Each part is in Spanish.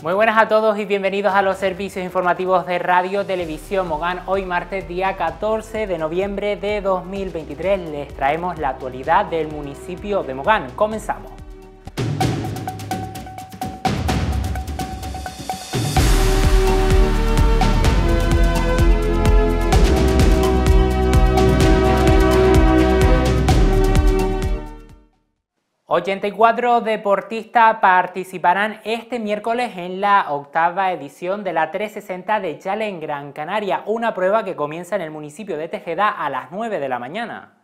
Muy buenas a todos y bienvenidos a los servicios informativos de Radio Televisión Mogán. Hoy martes día 14 de noviembre de 2023 les traemos la actualidad del municipio de Mogán. Comenzamos. 84 deportistas participarán este miércoles en la octava edición de la 360 de Chale en Gran Canaria, una prueba que comienza en el municipio de Tejeda a las 9 de la mañana.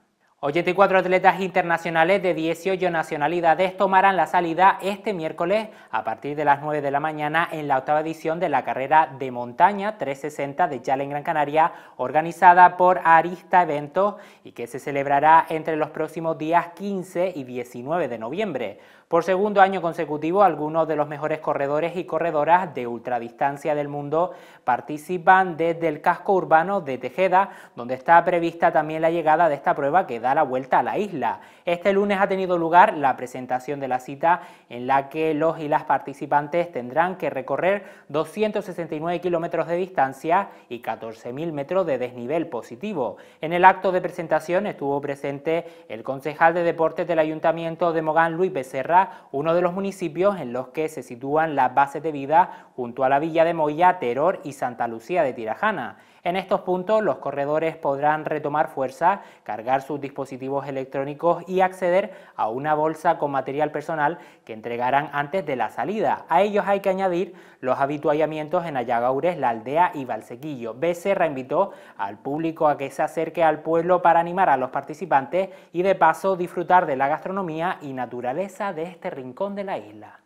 84 atletas internacionales de 18 nacionalidades tomarán la salida este miércoles a partir de las 9 de la mañana en la octava edición de la carrera de montaña 360 de Yale en Gran Canaria, organizada por Arista Eventos y que se celebrará entre los próximos días 15 y 19 de noviembre. Por segundo año consecutivo, algunos de los mejores corredores y corredoras de ultradistancia del mundo participan desde el casco urbano de Tejeda, donde está prevista también la llegada de esta prueba que da la vuelta a la isla. Este lunes ha tenido lugar la presentación de la cita en la que los y las participantes tendrán que recorrer 269 kilómetros de distancia y 14.000 metros de desnivel positivo. En el acto de presentación estuvo presente el concejal de deportes del Ayuntamiento de Mogán, Luis Becerra, uno de los municipios en los que se sitúan las bases de vida junto a la villa de Moya, Teror y Santa Lucía de Tirajana. En estos puntos los corredores podrán retomar fuerza, cargar sus dispositivos electrónicos y acceder a una bolsa con material personal que entregarán antes de la salida. A ellos hay que añadir los habituallamientos en Ayagaures, La Aldea y Valsequillo. Becerra invitó al público a que se acerque al pueblo para animar a los participantes y de paso disfrutar de la gastronomía y naturaleza de este rincón de la isla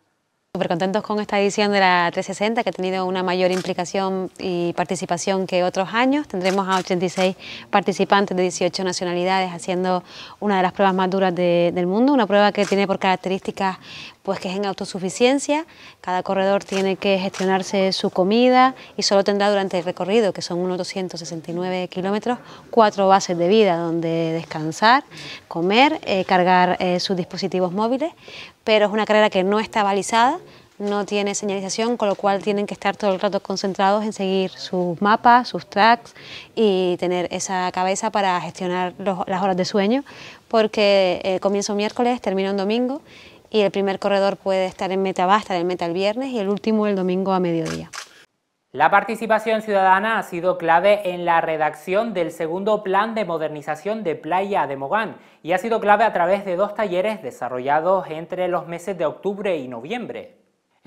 súper contentos con esta edición de la 360 que ha tenido una mayor implicación y participación que otros años. Tendremos a 86 participantes de 18 nacionalidades haciendo una de las pruebas más duras del mundo, una prueba que tiene por características pues que es en autosuficiencia, cada corredor tiene que gestionarse su comida y solo tendrá durante el recorrido, que son unos 269 kilómetros, cuatro bases de vida donde descansar, comer, eh, cargar eh, sus dispositivos móviles, pero es una carrera que no está balizada, no tiene señalización, con lo cual tienen que estar todo el rato concentrados en seguir sus mapas, sus tracks y tener esa cabeza para gestionar las horas de sueño, porque comienza eh, comienzo miércoles, termina un domingo y el primer corredor puede estar en meta, Basta... meta el viernes y el último el domingo a mediodía. La participación ciudadana ha sido clave en la redacción del segundo plan de modernización de Playa de Mogán y ha sido clave a través de dos talleres desarrollados entre los meses de octubre y noviembre.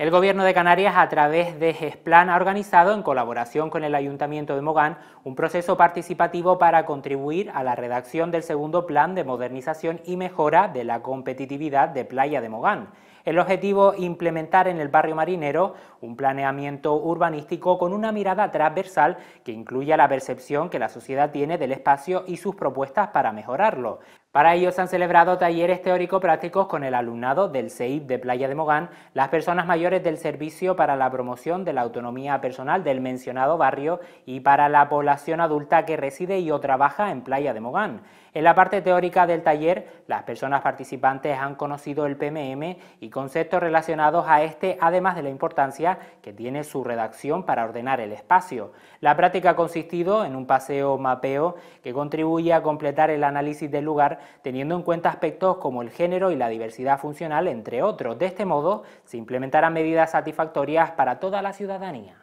El Gobierno de Canarias, a través de GESPLAN, ha organizado, en colaboración con el Ayuntamiento de Mogán, un proceso participativo para contribuir a la redacción del segundo plan de modernización y mejora de la competitividad de Playa de Mogán. El objetivo, implementar en el barrio marinero un planeamiento urbanístico con una mirada transversal que incluya la percepción que la sociedad tiene del espacio y sus propuestas para mejorarlo. Para ello se han celebrado talleres teórico-prácticos con el alumnado del CEIP de Playa de Mogán, las personas mayores del Servicio para la Promoción de la Autonomía Personal del mencionado barrio y para la población adulta que reside y o trabaja en Playa de Mogán. En la parte teórica del taller, las personas participantes han conocido el PMM y conceptos relacionados a este, además de la importancia que tiene su redacción para ordenar el espacio. La práctica ha consistido en un paseo mapeo que contribuye a completar el análisis del lugar teniendo en cuenta aspectos como el género y la diversidad funcional, entre otros. De este modo, se implementarán medidas satisfactorias para toda la ciudadanía.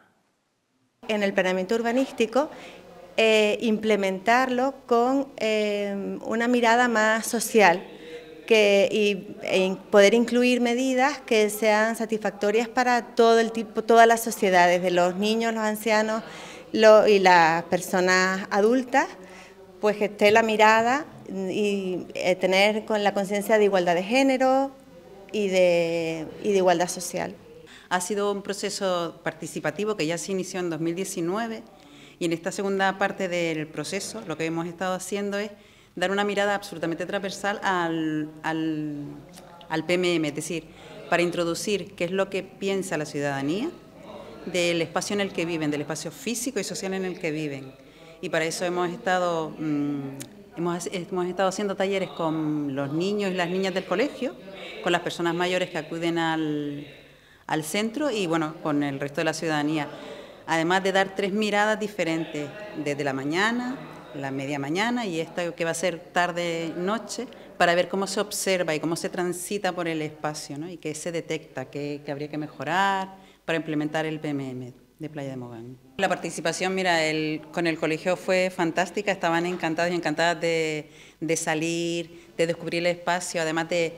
En el planeamiento urbanístico, eh, implementarlo con eh, una mirada más social, y, e poder incluir medidas que sean satisfactorias para todo el tipo, todas las sociedades, de los niños, los ancianos y las personas adultas, pues que esté la mirada y eh, tener con la conciencia de igualdad de género y de, igualdad social. Ha sido un proceso participativo que ya se inició en 2019 y en esta segunda parte del proceso lo que hemos estado haciendo es dar una mirada absolutamente transversal al, al, al PMM, es decir, para introducir qué es lo que piensa la ciudadanía del espacio en el que viven, del espacio físico y social en el que viven. Y para eso hemos estado mm, Hemos, estado haciendo talleres con los niños y las niñas del colegio, con las personas mayores que acuden al, centro y bueno, con el resto de la ciudadanía. Además de dar tres miradas diferentes, desde la mañana, la media mañana y esta que va a ser tarde-noche, para ver cómo se observa y cómo se transita por el espacio y qué se detecta, qué, qué habría que mejorar para implementar el PMM de Playa de Mogán. La participación, mira, con el colegio fue fantástica, estaban encantados y encantadas de, salir, de descubrir el espacio, además de,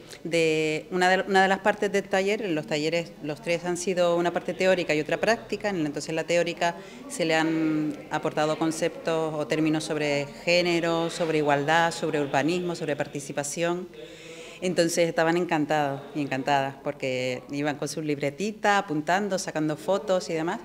una de una de las partes del taller, los talleres, los tres han sido una parte teórica y otra práctica, entonces la teórica se le han aportado conceptos o términos sobre género, sobre igualdad, sobre urbanismo, sobre participación. Entonces estaban encantados y encantadas porque iban con sus libretitas, apuntando, sacando fotos y demás.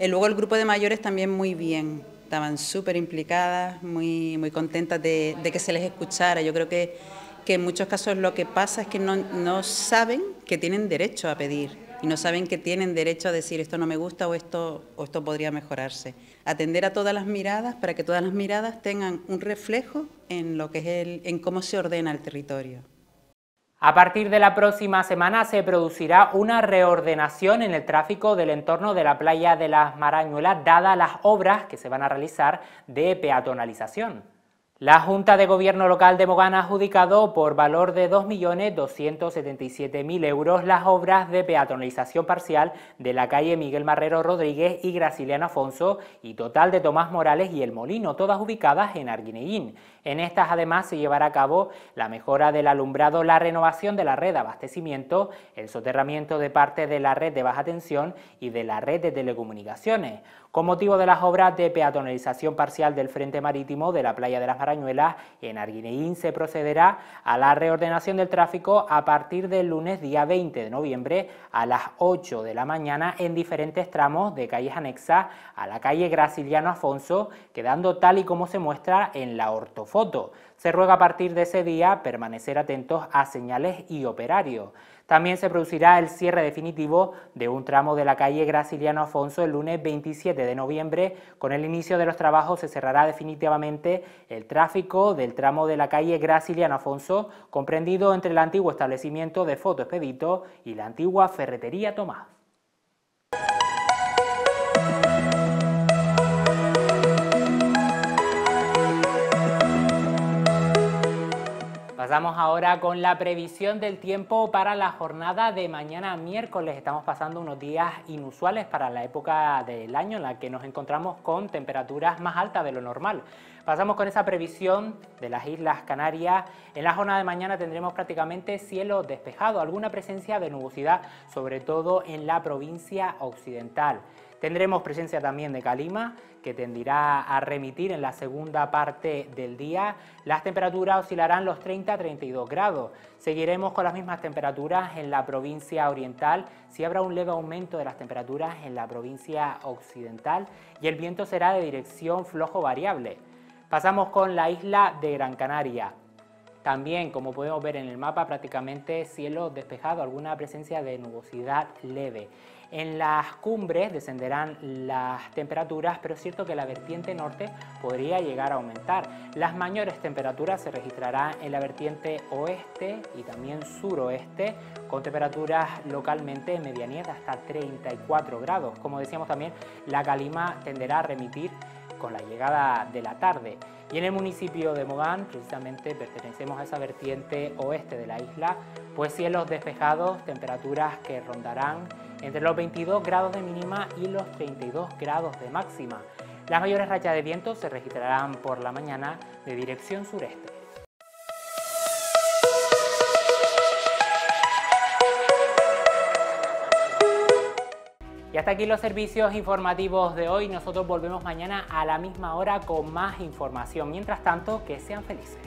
Y eh, luego el grupo de mayores también muy bien, estaban súper implicadas, muy, contentas de, que se les escuchara. Yo creo que, que en muchos casos lo que pasa es que no, saben que tienen derecho a pedir y no saben que tienen derecho a decir esto no me gusta o esto, esto podría mejorarse. Atender a todas las miradas para que todas las miradas tengan un reflejo en lo que es en cómo se ordena el territorio. A partir de la próxima semana se producirá una reordenación en el tráfico del entorno de la playa de las Marañuelas, dadas las obras que se van a realizar de peatonalización. La Junta de Gobierno Local de Mogana ha adjudicado por valor de 2.277.000 euros las obras de peatonalización parcial de la calle Miguel Marrero Rodríguez y Graciliano Afonso y total de Tomás Morales y El Molino, todas ubicadas en Arguineguín. En estas además se llevará a cabo la mejora del alumbrado, la renovación de la red de abastecimiento, el soterramiento de parte de la red de baja tensión y de la red de telecomunicaciones con motivo de las obras de peatonalización parcial del frente marítimo de la playa de las Marañuelas, en Arguineín se procederá a la reordenación del tráfico a partir del lunes día 20 de noviembre a las 8 de la mañana en diferentes tramos de calles anexas a la calle Graciliano Afonso, quedando tal y como se muestra en la ortofoto. Se ruega a partir de ese día permanecer atentos a señales y operarios. También se producirá el cierre definitivo de un tramo de la calle Graciliano Afonso el lunes 27 de noviembre. Con el inicio de los trabajos se cerrará definitivamente el tráfico del tramo de la calle Graciliano Afonso, comprendido entre el antiguo establecimiento de Foto Expedito y la antigua Ferretería Tomás. Pasamos ahora con la previsión del tiempo para la jornada de mañana miércoles. Estamos pasando unos días inusuales para la época del año en la que nos encontramos con temperaturas más altas de lo normal. Pasamos con esa previsión de las Islas Canarias. En la jornada de mañana tendremos prácticamente cielo despejado, alguna presencia de nubosidad, sobre todo en la provincia occidental. Tendremos presencia también de calima, que tendirá a remitir en la segunda parte del día. Las temperaturas oscilarán los 30 a 32 grados. Seguiremos con las mismas temperaturas en la provincia oriental, si habrá un leve aumento de las temperaturas en la provincia occidental y el viento será de dirección flojo variable. Pasamos con la isla de Gran Canaria. También, como podemos ver en el mapa, prácticamente cielo despejado, alguna presencia de nubosidad leve. En las cumbres descenderán las temperaturas, pero es cierto que la vertiente norte podría llegar a aumentar. Las mayores temperaturas se registrarán en la vertiente oeste y también suroeste, con temperaturas localmente medianías hasta 34 grados. Como decíamos también, la calima tenderá a remitir con la llegada de la tarde. Y en el municipio de Mogán, precisamente pertenecemos a esa vertiente oeste de la isla, pues cielos despejados, temperaturas que rondarán entre los 22 grados de mínima y los 32 grados de máxima. Las mayores rachas de viento se registrarán por la mañana de dirección sureste. Y hasta aquí los servicios informativos de hoy. Nosotros volvemos mañana a la misma hora con más información. Mientras tanto, que sean felices.